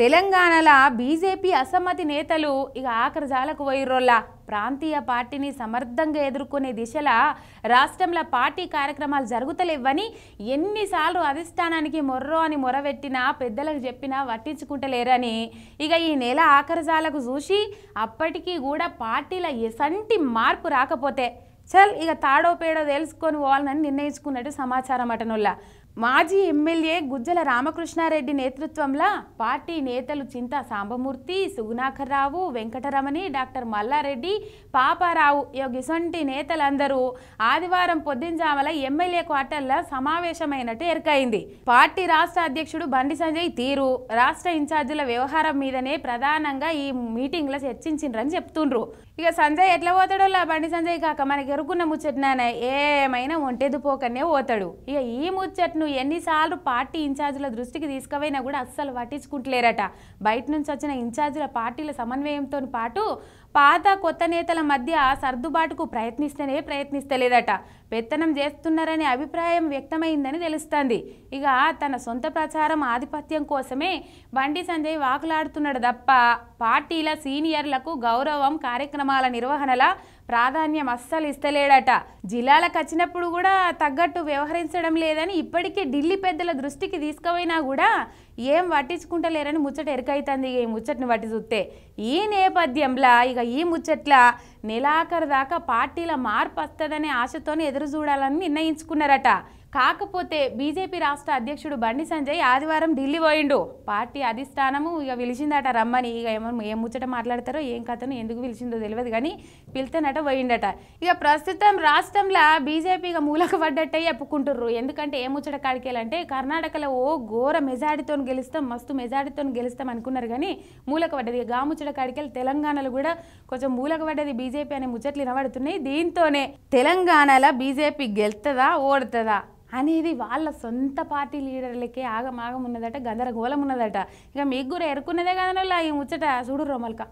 తెలంగాణలో బీజేపీ అసమ్మతి నేతలు ఇక ఆఖరిజాలకు వైర్రోల్లా ప్రాంతీయ పార్టీని సమర్థంగా ఎదుర్కొనే దిశలా రాష్ట్రంలో పార్టీ కార్యక్రమాలు జరుగుతలేవని ఎన్నిసార్లు అధిష్టానానికి మొర్రో అని మొరబెట్టినా పెద్దలకు చెప్పినా పట్టించుకుంటలేరని ఇక ఈ నెల ఆఖరిజాలకు చూసి అప్పటికీ కూడా పార్టీల ఎసంటి మార్పు రాకపోతే చల్ ఇక తాడో పేడో తెలుసుకొని పోవాలని నిర్ణయించుకున్నట్టు సమాచారం అటనుల్లా మాజీ ఎమ్మెల్యే గుజ్జల రామకృష్ణారెడ్డి నేతృత్వంలో పార్టీ నేతలు చింత సాంబమూర్తి రావు వెంకటరమణి డాక్టర్ మల్లారెడ్డి పాపారావు యోగిసొంటి నేతలందరూ ఆదివారం పొద్దుంజామల ఎమ్మెల్యే క్వార్టర్లో సమావేశమైనట్టు ఎరకైంది పార్టీ రాష్ట్ర అధ్యక్షుడు బండి సంజయ్ తీరు రాష్ట్ర ఇన్ఛార్జీల వ్యవహారం మీదనే ప్రధానంగా ఈ మీటింగ్లో చర్చించిండ్రని చెప్తుండ్రు ఇక సంజయ్ ఎట్లా పోతాడోలా బండి సంజయ్ కాక మనకి ఎరుకున్న ముచ్చట్నాన ఏమైనా పోకనే పోతాడు ఇక ఈ ముచ్చట్ను నువ్వు ఎన్నిసార్లు పార్టీ ఇన్ఛార్జీల దృష్టికి తీసుకువైనా కూడా అస్సలు పట్టించుకుంటలేరట బయట నుంచి వచ్చిన ఇన్ఛార్జీల పార్టీల సమన్వయంతో పాటు పాత కొత్త నేతల మధ్య సర్దుబాటుకు ప్రయత్నిస్తేనే ప్రయత్నిస్తలేదట పెత్తనం చేస్తున్నారనే అభిప్రాయం వ్యక్తమైందని తెలుస్తుంది ఇక తన సొంత ప్రచారం ఆధిపత్యం కోసమే బండి సంజయ్ వాకులాడుతున్నాడు తప్ప పార్టీల సీనియర్లకు గౌరవం కార్యక్రమాల నిర్వహణల ప్రాధాన్యం అస్సలు ఇస్తలేడట జిల్లాలకు వచ్చినప్పుడు కూడా తగ్గట్టు వ్యవహరించడం లేదని ఇప్పటికే ఢిల్లీ పెద్దల దృష్టికి తీసుకుపోయినా కూడా ఏం పట్టించుకుంటలేరని ముచ్చట ఎరకైతుంది ఈ ముచ్చటిని పట్టి చూస్తే ఈ నేపథ్యంలో ఇక ఈ ముచ్చట్ల నెలాఖరు దాకా పార్టీల మార్పు వస్తుందనే ఆశతోనే ఎదురు చూడాలని నిర్ణయించుకున్నారట కాకపోతే బీజేపీ రాష్ట్ర అధ్యక్షుడు బండి సంజయ్ ఆదివారం ఢిల్లీ పోయిండు పార్టీ అధిష్టానము ఇక పిలిచిందట రమ్మని ఇక ఏమో ఏం ముచ్చట మాట్లాడతారో ఏం కథను ఎందుకు పిలిచిందో తెలియదు కానీ పిలితేనట పోయిండట ఇక ప్రస్తుతం రాష్ట్రంలో బీజేపీ ఇక మూలక పడ్డట్టే చెప్పుకుంటుర్రు ఎందుకంటే ఏ ముచ్చట కాడికేయాలంటే కర్ణాటకలో ఓ ఘోర మెజారిటీతో గెలుస్తాం మస్తు మెజారిటీతో గెలుస్తాం అనుకున్నారు కానీ మూలక పడ్డది ఇక గాముచ్చట కాడికెళ్ళి తెలంగాణలో కూడా కొంచెం మూలక పడ్డది బీజేపీ అనే ముచ్చట్లు వినబడుతున్నాయి దీంతోనే తెలంగాణలో బీజేపీ గెలుతుందా ఓడుతుందా అనేది వాళ్ళ సొంత పార్టీ లీడర్లకే ఆగమాగం ఉన్నదట గందరగోళం ఉన్నదట ఇక మీకు కూడా ఎరుకున్నదే కదా ఈ ముచ్చట చూడు రోమల్క